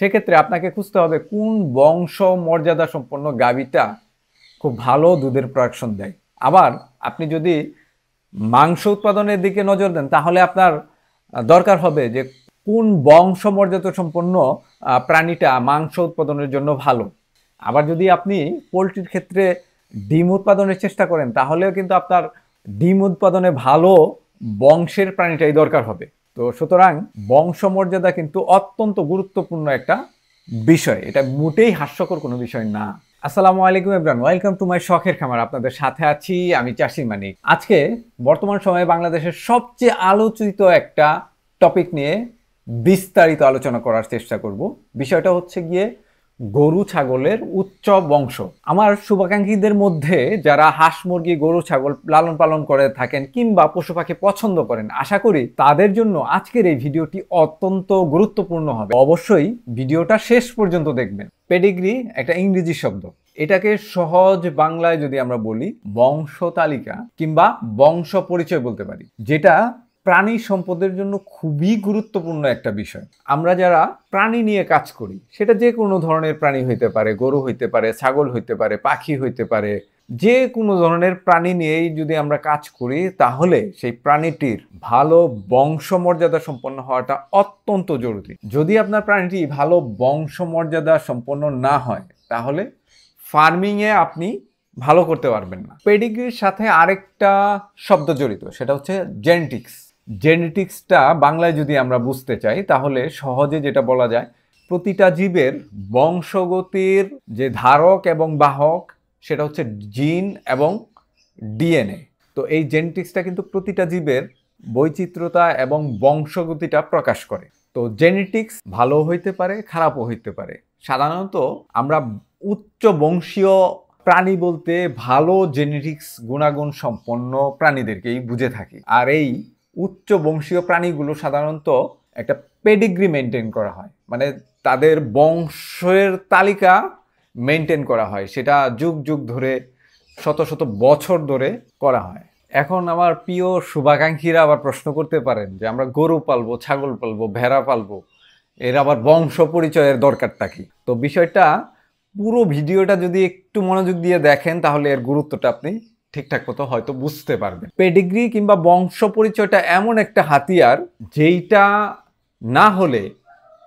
সেক্ষেত্রে আপনাকে খুঁজতে হবে কোন বংশ মর্যাদা সম্পন্ন গাবিটা খুব ভালো দুধের প্রোডাকশন দেয় আবার আপনি যদি মাংস উৎপাদনের দিকে নজর দেন তাহলে আপনার দরকার হবে যে কোন বংশ মর্যাদা সম্পন্ন প্রাণীটা মাংস উৎপাদনের জন্য ভালো আবার যদি আপনি পোলট্রির ক্ষেত্রে ডিম উৎপাদনের চেষ্টা করেন তাহলেও কিন্তু আপনার ডিম উৎপাদনে ভালো বংশের প্রাণীটাই দরকার হবে তো সুতরাং বংশমর্যাদা কিন্তু অত্যন্ত গুরুত্বপূর্ণ একটা বিষয় এটা মোটেই হাস্যকর কোনো বিষয় না আসসালামু আলাইকুম ইমরান ওয়েলকাম টু মাই শখের খামার আপনাদের সাথে আছি আমি চাষি মানিক আজকে বর্তমান সময়ে বাংলাদেশের সবচেয়ে আলোচিত একটা টপিক নিয়ে বিস্তারিত আলোচনা করার চেষ্টা করব বিষয়টা হচ্ছে গিয়ে গরু ছাগলের উচ্চ বংশ আমার শুভাকাঙ্ক্ষীদের মধ্যে যারা হাঁস মুরগি গরু ছাগল লালন পালন করে থাকেন কিংবা পশু পাখি পছন্দ করেন আশা করি তাদের জন্য আজকের এই ভিডিওটি অত্যন্ত গুরুত্বপূর্ণ হবে অবশ্যই ভিডিওটা শেষ পর্যন্ত দেখবেন পেডিগ্রি একটা ইংরেজি শব্দ এটাকে সহজ বাংলায় যদি আমরা বলি বংশ তালিকা কিংবা বংশ পরিচয় বলতে পারি যেটা প্রাণী সম্পদের জন্য খুবই গুরুত্বপূর্ণ একটা বিষয় আমরা যারা প্রাণী নিয়ে কাজ করি সেটা যে কোনো ধরনের প্রাণী হইতে পারে গরু হইতে পারে ছাগল হইতে পারে পাখি হইতে পারে যে কোনো ধরনের প্রাণী নিয়েই যদি আমরা কাজ করি তাহলে সেই প্রাণীটির ভালো বংশমর্যাদা সম্পন্ন হওয়াটা অত্যন্ত জরুরি যদি আপনার প্রাণীটি ভালো বংশমর্যাদা সম্পন্ন না হয় তাহলে ফার্মিংয়ে আপনি ভালো করতে পারবেন না পেডিগ্রির সাথে আরেকটা শব্দ জড়িত সেটা হচ্ছে জেনটিক্স জেনেটিক্সটা বাংলায় যদি আমরা বুঝতে চাই তাহলে সহজে যেটা বলা যায় প্রতিটা জীবের বংশগতির যে ধারক এবং বাহক সেটা হচ্ছে জিন এবং ডিএনএ তো এই জেনেটিক্সটা কিন্তু প্রতিটা জীবের বৈচিত্রতা এবং বংশগতিটা প্রকাশ করে তো জেনেটিক্স ভালো হইতে পারে খারাপও হইতে পারে সাধারণত আমরা উচ্চ বংশীয় প্রাণী বলতে ভালো জেনেটিক্স গুণাগুণ সম্পন্ন প্রাণীদেরকেই বুঝে থাকি আর এই উচ্চ বংশীয় প্রাণীগুলো সাধারণত একটা পেডিগ্রি মেনটেন করা হয় মানে তাদের বংশের তালিকা মেনটেন করা হয় সেটা যুগ যুগ ধরে শত শত বছর ধরে করা হয় এখন আমার প্রিয় শুভাকাঙ্ক্ষীরা আবার প্রশ্ন করতে পারেন যে আমরা গরু পালবো ছাগল পালবো ভেড়া পালবো এর আবার বংশ পরিচয়ের দরকারটা কি তো বিষয়টা পুরো ভিডিওটা যদি একটু মনোযোগ দিয়ে দেখেন তাহলে এর গুরুত্বটা আপনি ঠিকঠাক মতো হয়তো বুঝতে পারবে পেডিগ্রি কিংবা বংশ পরিচয়টা এমন একটা হাতিয়ার যেইটা না হলে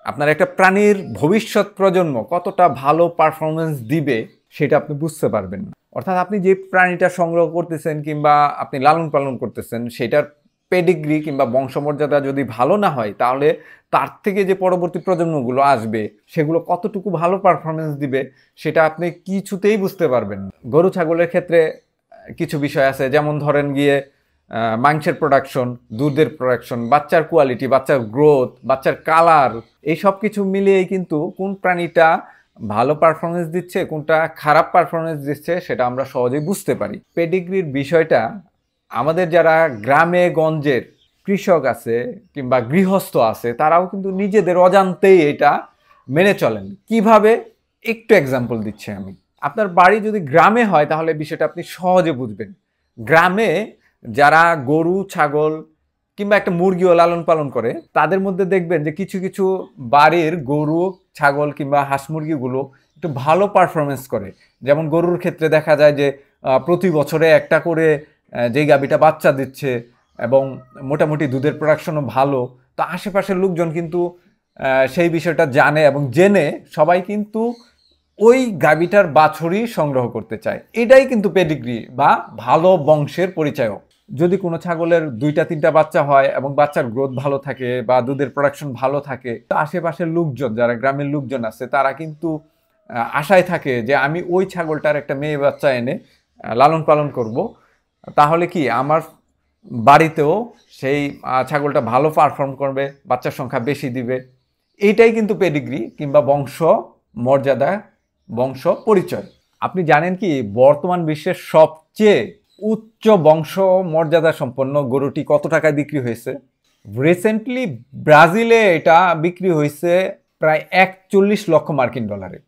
আপনার একটা প্রাণীর ভবিষ্যৎ প্রজন্ম কতটা ভালো পারফরমেন্স দিবে সেটা আপনি বুঝতে পারবেন না অর্থাৎ আপনি যে প্রাণীটা সংগ্রহ করতেছেন কিংবা আপনি লালন পালন করতেছেন সেটার পেডিগ্রি কিংবা বংশমর্যাদা যদি ভালো না হয় তাহলে তার থেকে যে পরবর্তী প্রজন্মগুলো আসবে সেগুলো কতটুকু ভালো পারফরমেন্স দিবে সেটা আপনি কিছুতেই বুঝতে পারবেন গরু ছাগলের ক্ষেত্রে কিছু বিষয় আছে যেমন ধরেন গিয়ে মাংসের প্রোডাকশন দুধের প্রোডাকশন বাচ্চার কোয়ালিটি বাচ্চার গ্রোথ বাচ্চার কালার এই সব কিছু মিলিয়েই কিন্তু কোন প্রাণীটা ভালো পারফরমেন্স দিচ্ছে কোনটা খারাপ পারফরমেন্স দিচ্ছে সেটা আমরা সহজেই বুঝতে পারি পেডিগ্রির বিষয়টা আমাদের যারা গ্রামে গঞ্জের কৃষক আছে কিংবা গৃহস্থ আছে তারাও কিন্তু নিজেদের অজান্তেই এটা মেনে চলেন কিভাবে একটু এক্সাম্পল দিচ্ছে আমি আপনার বাড়ি যদি গ্রামে হয় তাহলে বিষয়টা আপনি সহজে বুঝবেন গ্রামে যারা গরু ছাগল কিংবা একটা মুরগিও লালন পালন করে তাদের মধ্যে দেখবেন যে কিছু কিছু বাড়ির গরু ছাগল কিংবা হাঁস মুরগিগুলো একটু ভালো পারফরমেন্স করে যেমন গরুর ক্ষেত্রে দেখা যায় যে প্রতি বছরে একটা করে যেই গাবিটা বাচ্চা দিচ্ছে এবং মোটামুটি দুধের প্রোডাকশনও ভালো তো আশেপাশের লোকজন কিন্তু সেই বিষয়টা জানে এবং জেনে সবাই কিন্তু ওই গাভীটার বাছুরি সংগ্রহ করতে চায় এটাই কিন্তু পেডিগ্রি বা ভালো বংশের পরিচয়ক যদি কোনো ছাগলের দুইটা তিনটা বাচ্চা হয় এবং বাচ্চার গ্রোথ ভালো থাকে বা দুধের প্রোডাকশন ভালো থাকে তো আশেপাশের লোকজন যারা গ্রামের লোকজন আছে তারা কিন্তু আশায় থাকে যে আমি ওই ছাগলটার একটা মেয়ে বাচ্চা এনে লালন পালন করব তাহলে কি আমার বাড়িতেও সেই ছাগলটা ভালো পারফর্ম করবে বাচ্চার সংখ্যা বেশি দিবে এইটাই কিন্তু পেডিগ্রি কিংবা বংশ মর্যাদা বংশ পরিচয় আপনি জানেন কি বর্তমান বিশ্বের সবচেয়ে উচ্চ বংশ মর্যাদা সম্পন্ন গরুটি কত টাকায় বিক্রি হয়েছে রিসেন্টলি ব্রাজিলে এটা বিক্রি হয়েছে প্রায় একচল্লিশ লক্ষ মার্কিন ডলারে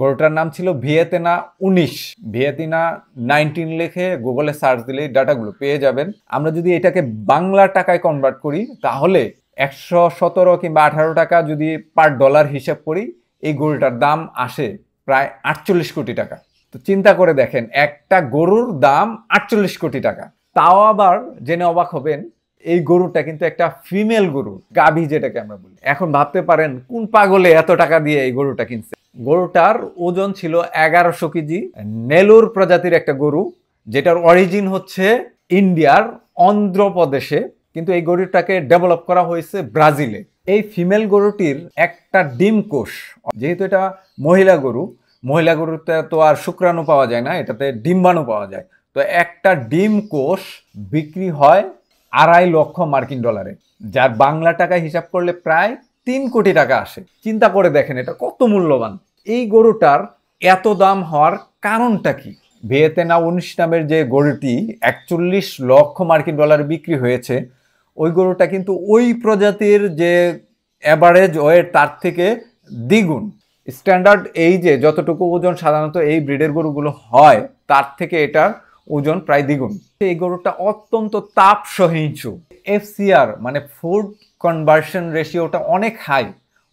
গরুটার নাম ছিল ভিয়েতেনা উনিশ ভিয়েতিনা নাইনটিন লিখে গুগলে সার্চ দিলে ডাটাগুলো পেয়ে যাবেন আমরা যদি এটাকে বাংলা টাকায় কনভার্ট করি তাহলে একশো সতেরো কিংবা আঠারো টাকা যদি পার ডলার হিসেব করি এই গরুটার দাম আসে প্রায় আটচল্লিশ কোটি টাকা তো চিন্তা করে দেখেন একটা গরুর দাম আটচল্লিশ কোটি টাকা তাও আবার জেনে অবাক হবেন এই গরুটা কিন্তু একটা ফিমেল গরু গাভী যেটাকে আমরা বলি এখন ভাবতে পারেন কোন পাগলে এত টাকা দিয়ে এই গরুটা কিনছে গরুটার ওজন ছিল এগারোশো কেজি নেলুর প্রজাতির একটা গরু যেটার অরিজিন হচ্ছে ইন্ডিয়ার অন্ধ্রপ্রদেশে কিন্তু এই গরুটাকে ডেভেলপ করা হয়েছে ব্রাজিলে এই ফিমেল গরুটির একটা ডিম কোষ যেহেতু এটা মহিলা গরু মহিলা গরুতে তো আর শুক্রাণু পাওয়া যায় না এটাতে ডিম্বাণু পাওয়া যায় তো একটা ডিম কোষ বিক্রি হয় আড়াই লক্ষ মার্কিন ডলারে যার বাংলা টাকায় হিসাব করলে প্রায় তিন কোটি টাকা আসে চিন্তা করে দেখেন এটা কত মূল্যবান এই গরুটার এত দাম হওয়ার কারণটা কি ভিয়েতেনা উনিশ নামের যে গরুটি একচল্লিশ লক্ষ মার্কিন ডলার বিক্রি হয়েছে ওই গরুটা কিন্তু ওই প্রজাতির যে অ্যাভারেজ ওয়ে তার থেকে দ্বিগুণ স্ট্যান্ডার্ড এই যে যতটুকু ওজন সাধারণত এই ব্রিডের গরুগুলো হয় তার থেকে এটার ওজন প্রায় দ্বিগুণ এই গরুটা অত্যন্ত তাপ সহিংসু এফসিআর মানে ফুড কনভার্সন রেশিওটা অনেক হাই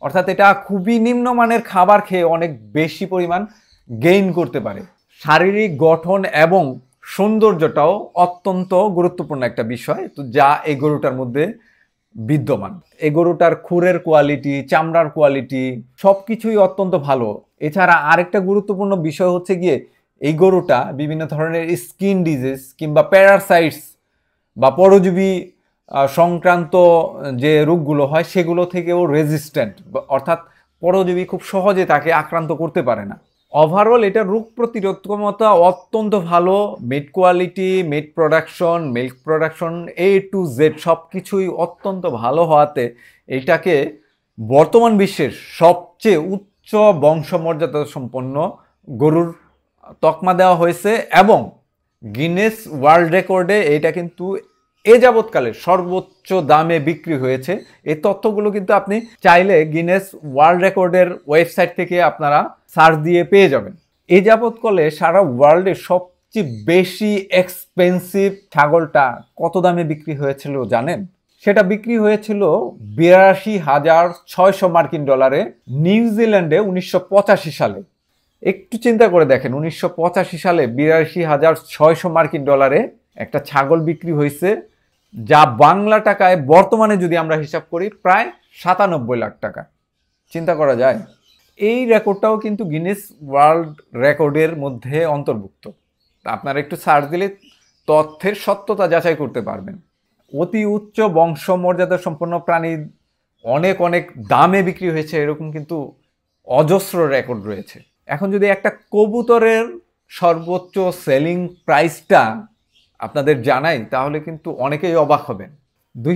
অর্থাৎ এটা খুবই নিম্নমানের খাবার খেয়ে অনেক বেশি পরিমাণ গেইন করতে পারে শারীরিক গঠন এবং সৌন্দর্যটাও অত্যন্ত গুরুত্বপূর্ণ একটা বিষয় তো যা এই গরুটার মধ্যে বিদ্যমান এই গরুটার খুরের কোয়ালিটি চামড়ার কোয়ালিটি সব কিছুই অত্যন্ত ভালো এছাড়া আরেকটা গুরুত্বপূর্ণ বিষয় হচ্ছে গিয়ে এই গরুটা বিভিন্ন ধরনের স্কিন ডিজিজ কিংবা প্যারাসাইটস বা পরজীবী সংক্রান্ত যে রোগগুলো হয় সেগুলো থেকেও রেজিস্ট্যান্ট অর্থাৎ পরজীবী খুব সহজে তাকে আক্রান্ত করতে পারে না ওভারঅল এটা রোগ প্রতিরোধ ক্ষমতা অত্যন্ত ভালো meat quality meat production milk production A to Z সব কিছুই অত্যন্ত ভালো হওয়াতে এটাকে বর্তমান বিশ্বের সবচেয়ে উচ্চ বংশমর্যাদা সম্পন্ন গরুর তকমা দেওয়া হয়েছে এবং গিনেস ওয়ার্ল্ড রেকর্ডে এটা কিন্তু এ যাবৎকালে সর্বোচ্চ দামে বিক্রি হয়েছে এই তথ্যগুলো কিন্তু আপনি চাইলে গিনেস ওয়ার্ল্ড রেকর্ডের ওয়েবসাইট থেকে আপনারা সার্চ দিয়ে পেয়ে যাবেন এ যাবৎকালে সারা ওয়ার্ল্ডে সবচেয়ে বেশি এক্সপেন্সিভ ছাগলটা কত দামে বিক্রি হয়েছিল জানেন সেটা বিক্রি হয়েছিল বিরাশি হাজার ছয়শো মার্কিন ডলারে নিউজিল্যান্ডে উনিশশো সালে একটু চিন্তা করে দেখেন উনিশশো সালে বিরাশি হাজার ছয়শো মার্কিন ডলারে একটা ছাগল বিক্রি হয়েছে যা বাংলা টাকায় বর্তমানে যদি আমরা হিসাব করি প্রায় সাতানব্বই লাখ টাকা চিন্তা করা যায় এই রেকর্ডটাও কিন্তু গিনেস ওয়ার্ল্ড রেকর্ডের মধ্যে অন্তর্ভুক্ত আপনারা একটু সার্চ দিলে তথ্যের সত্যতা যাচাই করতে পারবেন অতি উচ্চ বংশমর্যাদা সম্পন্ন প্রাণী অনেক অনেক দামে বিক্রি হয়েছে এরকম কিন্তু অজস্র রেকর্ড রয়েছে এখন যদি একটা কবুতরের সর্বোচ্চ সেলিং প্রাইসটা আপনাদের জানাই তাহলে কিন্তু অনেকেই অবাক হবেন দুই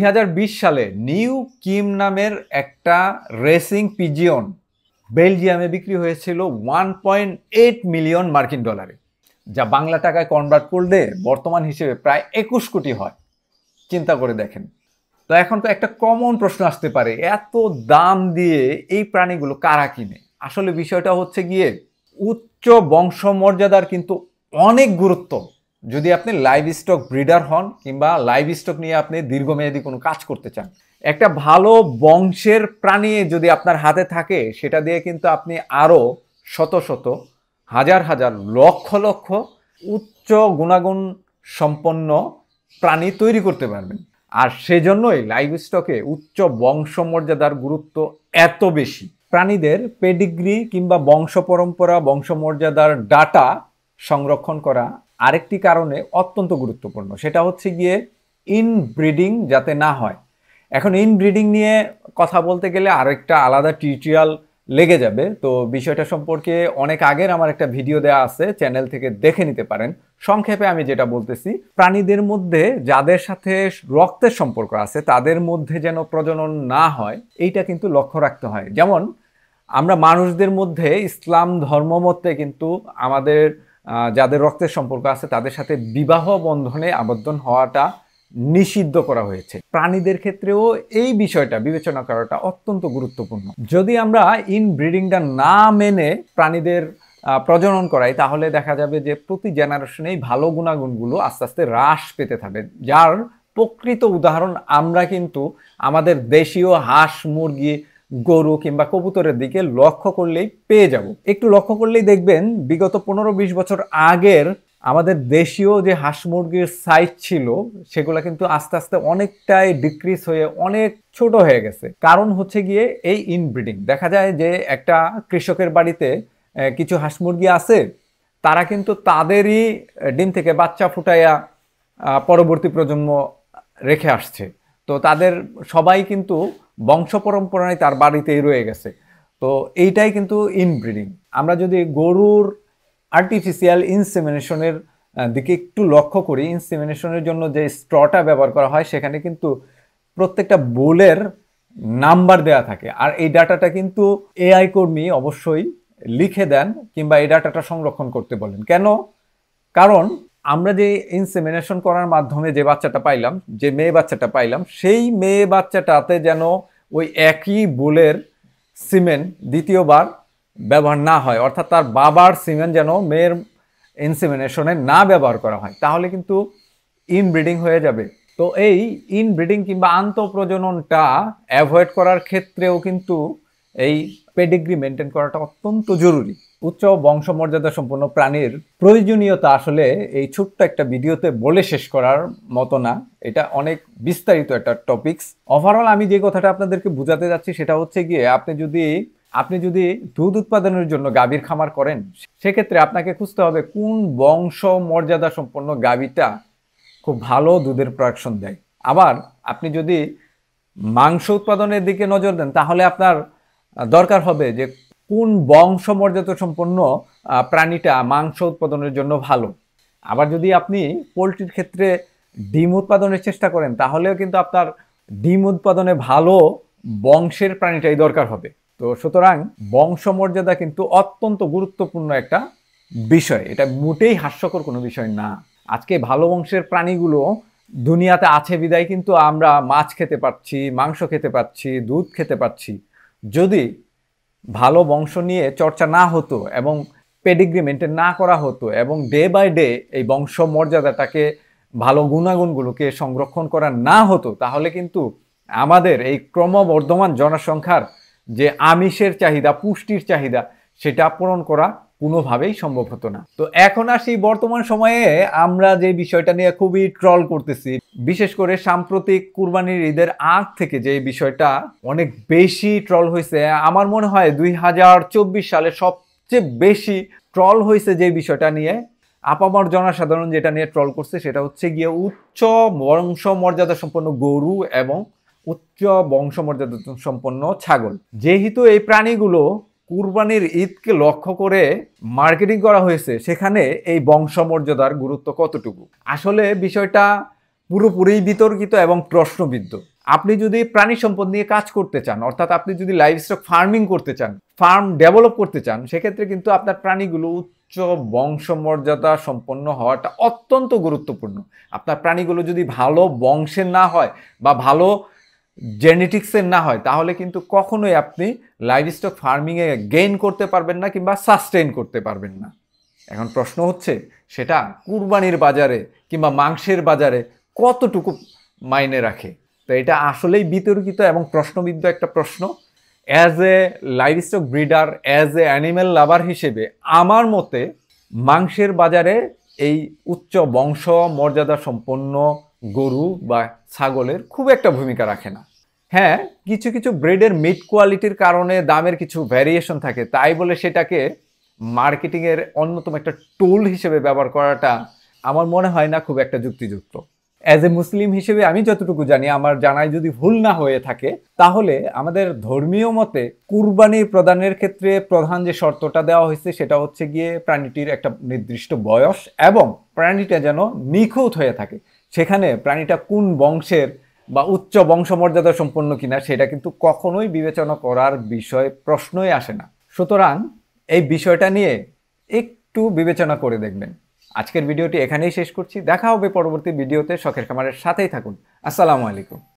সালে নিউ কিম নামের একটা রেসিং পিজিয়ন বেলজিয়ামে বিক্রি হয়েছিল ওয়ান পয়েন্ট এইট মিলিয়ন মার্কিন ডলারে যা বাংলা টাকায় কনভার্ট করলে বর্তমান হিসেবে প্রায় একুশ কোটি হয় চিন্তা করে দেখেন তো এখন তো একটা কমন প্রশ্ন আসতে পারে এত দাম দিয়ে এই প্রাণীগুলো কারা কিনে আসলে বিষয়টা হচ্ছে গিয়ে উচ্চ বংশমর্যাদার কিন্তু অনেক গুরুত্ব যদি আপনি লাইভ স্টক ব্রিডার হন কিংবা লাইভ স্টক নিয়ে আপনি দীর্ঘমেয়াদী কোনো কাজ করতে চান একটা ভালো বংশের প্রাণী যদি আপনার হাতে থাকে সেটা দিয়ে কিন্তু আপনি আরও শত শত হাজার হাজার লক্ষ লক্ষ উচ্চ গুণাগুণ সম্পন্ন প্রাণী তৈরি করতে পারবেন আর সেজন্যই লাইভ স্টকে উচ্চ বংশমর্যাদার গুরুত্ব এত বেশি প্রাণীদের পেডিগ্রি কিংবা বংশ পরম্পরা বংশমর্যাদার ডাটা সংরক্ষণ করা আরেকটি কারণে অত্যন্ত গুরুত্বপূর্ণ সেটা হচ্ছে গিয়ে ইনব্রিডিং যাতে না হয় এখন ইনব্রিডিং নিয়ে কথা বলতে গেলে আরেকটা আলাদা টিউটোরিয়াল লেগে যাবে তো বিষয়টা সম্পর্কে অনেক আগের আমার একটা ভিডিও দেওয়া আছে চ্যানেল থেকে দেখে নিতে পারেন সংক্ষেপে আমি যেটা বলতেছি প্রাণীদের মধ্যে যাদের সাথে রক্তের সম্পর্ক আছে তাদের মধ্যে যেন প্রজনন না হয় এইটা কিন্তু লক্ষ্য রাখতে হয় যেমন আমরা মানুষদের মধ্যে ইসলাম ধর্মমতে কিন্তু আমাদের যাদের রক্তের সম্পর্ক আছে তাদের সাথে বিবাহ বন্ধনে আবদ্ধন হওয়াটা নিষিদ্ধ করা হয়েছে প্রাণীদের ক্ষেত্রেও এই বিষয়টা বিবেচনা করাটা অত্যন্ত গুরুত্বপূর্ণ যদি আমরা ইনব্রিডিংটা না মেনে প্রাণীদের প্রজনন করাই তাহলে দেখা যাবে যে প্রতি জেনারেশনেই ভালো গুণাগুণগুলো আস্তে আস্তে হ্রাস পেতে থাকবে যার প্রকৃত উদাহরণ আমরা কিন্তু আমাদের দেশীয় হাঁস মুরগি গরু কিংবা কবুতরের দিকে লক্ষ্য করলেই পেয়ে যাব একটু লক্ষ্য করলেই দেখবেন বিগত পনেরো বিশ বছর আগের আমাদের দেশীয় যে হাঁস মুরগির সাইজ ছিল সেগুলো কিন্তু আস্তে আস্তে অনেকটাই ডিক্রিজ হয়ে অনেক ছোট হয়ে গেছে কারণ হচ্ছে গিয়ে এই ইনব্রিডিং দেখা যায় যে একটা কৃষকের বাড়িতে কিছু হাঁস মুরগি আছে তারা কিন্তু তাদেরই ডিম থেকে বাচ্চা ফুটাইয়া পরবর্তী প্রজন্ম রেখে আসছে তো তাদের সবাই কিন্তু বংশ পরম্পরায় তার বাড়িতেই রয়ে গেছে তো এইটাই কিন্তু ইনব্রিডিং আমরা যদি গরুর আর্টিফিশিয়াল ইনসেমিনেশনের দিকে একটু লক্ষ্য করি ইনসেমিনেশনের জন্য যে স্ট্রটা ব্যবহার করা হয় সেখানে কিন্তু প্রত্যেকটা বোলের নাম্বার দেয়া থাকে আর এই ডাটাটা কিন্তু এআই কর্মী অবশ্যই লিখে দেন কিংবা এই ডাটাটা সংরক্ষণ করতে বলেন কেন কারণ আমরা যে ইনসেমিনেশন করার মাধ্যমে যে বাচ্চাটা পাইলাম যে মেয়ে বাচ্চাটা পাইলাম সেই মেয়ে বাচ্চাটাতে যেন ওই একই বুলের সিমেন দ্বিতীয়বার ব্যবহার না হয় অর্থাৎ তার বাবার সিমেন যেন মেয়ের ইনসেমিনেশনে না ব্যবহার করা হয় তাহলে কিন্তু ইনব্রিডিং হয়ে যাবে তো এই ইনব্রিডিং কিংবা আন্তঃপ্রজননটা অ্যাভয়েড করার ক্ষেত্রেও কিন্তু এই পেডিগ্রি মেনটেন করাটা অত্যন্ত জরুরি উচ্চ বংশমর্যাদা সম্পন্ন প্রাণীর প্রয়োজনীয়তা আসলে এই ছোট্ট একটা ভিডিওতে বলে শেষ করার মতো না এটা অনেক বিস্তারিত একটা টপিকস ওভারঅল আমি যে কথাটা আপনাদেরকে বোঝাতে যাচ্ছি সেটা হচ্ছে গিয়ে আপনি যদি আপনি যদি দুধ উৎপাদনের জন্য গাভীর খামার করেন সেক্ষেত্রে আপনাকে খুঁজতে হবে কোন বংশ মর্যাদা সম্পন্ন গাভীটা খুব ভালো দুধের প্রোডাকশন দেয় আবার আপনি যদি মাংস উৎপাদনের দিকে নজর দেন তাহলে আপনার দরকার হবে যে কোন বংশমর্যাদা সম্পন্ন প্রাণীটা মাংস উৎপাদনের জন্য ভালো আবার যদি আপনি পোলট্রির ক্ষেত্রে ডিম উৎপাদনের চেষ্টা করেন তাহলেও কিন্তু আপনার ডিম উৎপাদনে ভালো বংশের প্রাণীটাই দরকার হবে তো সুতরাং বংশমর্যাদা কিন্তু অত্যন্ত গুরুত্বপূর্ণ একটা বিষয় এটা মোটেই হাস্যকর কোনো বিষয় না আজকে ভালো বংশের প্রাণীগুলো দুনিয়াতে আছে বিদায় কিন্তু আমরা মাছ খেতে পাচ্ছি মাংস খেতে পাচ্ছি দুধ খেতে পাচ্ছি যদি ভালো বংশ নিয়ে চর্চা না হতো এবং পেডিগ্রি মেনটেন না করা হতো এবং ডে বাই ডে এই বংশ মর্যাদাটাকে ভালো গুণাগুণগুলোকে সংরক্ষণ করা না হতো তাহলে কিন্তু আমাদের এই ক্রমবর্ধমান জনসংখ্যার যে আমিষের চাহিদা পুষ্টির চাহিদা সেটা পূরণ করা কোনোভাবেই সম্ভব হতো না তো এখন আর সেই বর্তমান সময়ে আমরা যে বিষয়টা নিয়ে খুবই ট্রল করতেছি বিশেষ করে সাম্প্রতিক কুরবানির ঈদের আগ থেকে যে বিষয়টা অনেক বেশি ট্রল হয়েছে আমার মনে হয় দুই হাজার চব্বিশ সালে সবচেয়ে বেশি ট্রল হয়েছে যে বিষয়টা নিয়ে আপামর জনসাধারণ যেটা নিয়ে ট্রল করছে সেটা হচ্ছে গিয়ে উচ্চ বংশ মর্যাদা সম্পন্ন গরু এবং উচ্চ বংশমর্যাদা সম্পন্ন ছাগল যেহেতু এই প্রাণীগুলো কুরবানির ঈদকে লক্ষ্য করে মার্কেটিং করা হয়েছে সেখানে এই বংশমর্যাদার গুরুত্ব কতটুকু আসলে বিষয়টা পুরোপুরি বিতর্কিত এবং প্রশ্নবিদ্ধ আপনি যদি প্রাণী সম্পদ নিয়ে কাজ করতে চান অর্থাৎ আপনি যদি লাইফ স্টক ফার্মিং করতে চান ফার্ম ডেভেলপ করতে চান সেক্ষেত্রে কিন্তু আপনার প্রাণীগুলো উচ্চ বংশমর্যাদা সম্পন্ন হওয়াটা অত্যন্ত গুরুত্বপূর্ণ আপনার প্রাণীগুলো যদি ভালো বংশের না হয় বা ভালো জেনেটিক্সের না হয় তাহলে কিন্তু কখনোই আপনি লাইভস্টক ফার্মিংয়ে গেইন করতে পারবেন না কিংবা সাস্টেন করতে পারবেন না এখন প্রশ্ন হচ্ছে সেটা কুরবানির বাজারে কিংবা মাংসের বাজারে কতটুকু মাইনে রাখে তো এটা আসলেই বিতর্কিত এবং প্রশ্নবিদ্ধ একটা প্রশ্ন as a stock breeder as a animal lover হিসেবে আমার মতে মাংসের বাজারে এই উচ্চ বংশ মর্যাদা সম্পন্ন গরু বা ছাগলের খুব একটা ভূমিকা রাখে না হ্যাঁ কিছু কিছু ব্রেডের মিড কোয়ালিটির কারণে দামের কিছু ভ্যারিয়েশন থাকে তাই বলে সেটাকে মার্কেটিংয়ের অন্যতম একটা টুল হিসেবে ব্যবহার করাটা আমার মনে হয় না খুব একটা যুক্তিযুক্ত অ্যাজ এ মুসলিম হিসেবে আমি যতটুকু জানি আমার জানায় যদি ভুল না হয়ে থাকে তাহলে আমাদের ধর্মীয় মতে কুরবানি প্রদানের ক্ষেত্রে প্রধান যে শর্তটা দেওয়া হয়েছে সেটা হচ্ছে গিয়ে প্রাণীটির একটা নির্দিষ্ট বয়স এবং প্রাণীটা যেন নিখুঁত হয়ে থাকে সেখানে প্রাণীটা কোন বংশের বা উচ্চ বংশমর্যাদা সম্পন্ন কিনা সেটা কিন্তু কখনোই বিবেচনা করার বিষয় প্রশ্নই আসে না সুতরাং এই বিষয়টা নিয়ে একটু বিবেচনা করে দেখবেন আজকের ভিডিওটি এখানেই শেষ করছি দেখা হবে পরবর্তী ভিডিওতে শখের খামারের সাথেই থাকুন আসসালামু আলাইকুম